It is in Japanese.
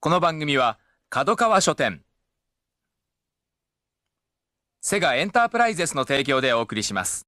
この番組は角川書店セガエンタープライゼスの提供でお送りします